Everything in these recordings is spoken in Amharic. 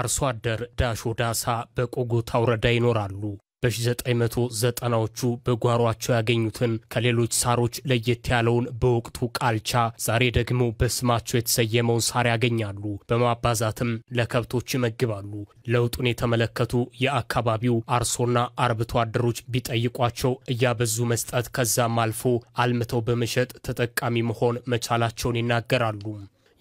አርሶ አደር ዳሾ ዳሳ በቆጎታ ወረዳ ይኖራሉ። በ1990ዎቹ በጓሯቸው ያገኙትን ከሌሎች ሳሮች ለየት ያለውን በወቅቱ ቃልቻ ዛሬ ደግሞ በስማቸው የተሰየመውን ሳር ያገኛሉ። በማባዛትም ለከብቶች ይመግባሉ። ለውጡን የተመለከቱ የአካባቢው አርሶና አርብቶ አደሮች ቢጠይቋቸው እያበዙ መስጠት ከዛም አልፎ አልምተው በመሸጥ ተጠቃሚ መሆን መቻላቸውን ይናገራሉ።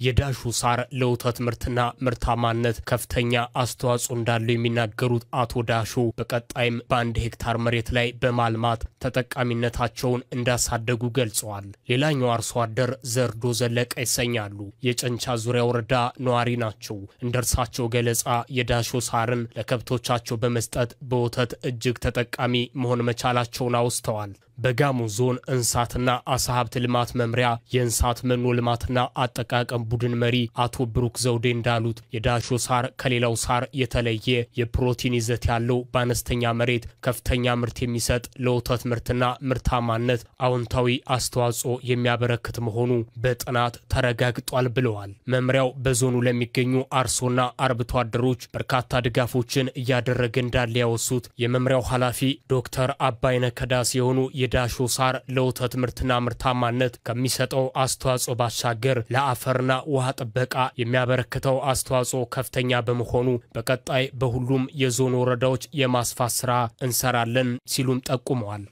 የዳሹ ሳር ለወተት ምርትና ምርታማነት ከፍተኛ አስተዋጽኦ እንዳለው የሚናገሩት አቶ ዳሹ በቀጣይም በአንድ ሄክታር መሬት ላይ በማልማት ተጠቃሚነታቸውን እንዳሳደጉ ገልጸዋል። ሌላኛው አርሶ አደር ዘርዶ ዘለቀ ይሰኛሉ። የጨንቻ ዙሪያ ወረዳ ነዋሪ ናቸው። እንደ እርሳቸው ገለጻ የዳሾ ሳርን ለከብቶቻቸው በመስጠት በወተት እጅግ ተጠቃሚ መሆን መቻላቸውን አውስተዋል። በጋሞ ዞን እንስሳትና አሳ ሀብት ልማት መምሪያ የእንስሳት መኖ ልማትና አጠቃቀም ቡድን መሪ አቶ ብሩክ ዘውዴ እንዳሉት የዳሾ ሳር ከሌላው ሳር የተለየ የፕሮቲን ይዘት ያለው በአነስተኛ መሬት ከፍተኛ ምርት የሚሰጥ ለወተት ምርትና ምርታማነት አዎንታዊ አስተዋጽኦ የሚያበረክት መሆኑ በጥናት ተረጋግጧል ብለዋል። መምሪያው በዞኑ ለሚገኙ አርሶና አርብቶ አደሮች በርካታ ድጋፎችን እያደረገ እንዳለ ያወሱት የመምሪያው ኃላፊ ዶክተር አባይነ ከዳ የሆኑ ። የዳሾ ሳር ለወተት ምርትና ምርታማነት ከሚሰጠው አስተዋጽኦ ባሻገር ለአፈርና ውሃ ጥበቃ የሚያበረክተው አስተዋጽኦ ከፍተኛ በመሆኑ በቀጣይ በሁሉም የዞን ወረዳዎች የማስፋት ስራ እንሰራለን ሲሉም ጠቁመዋል።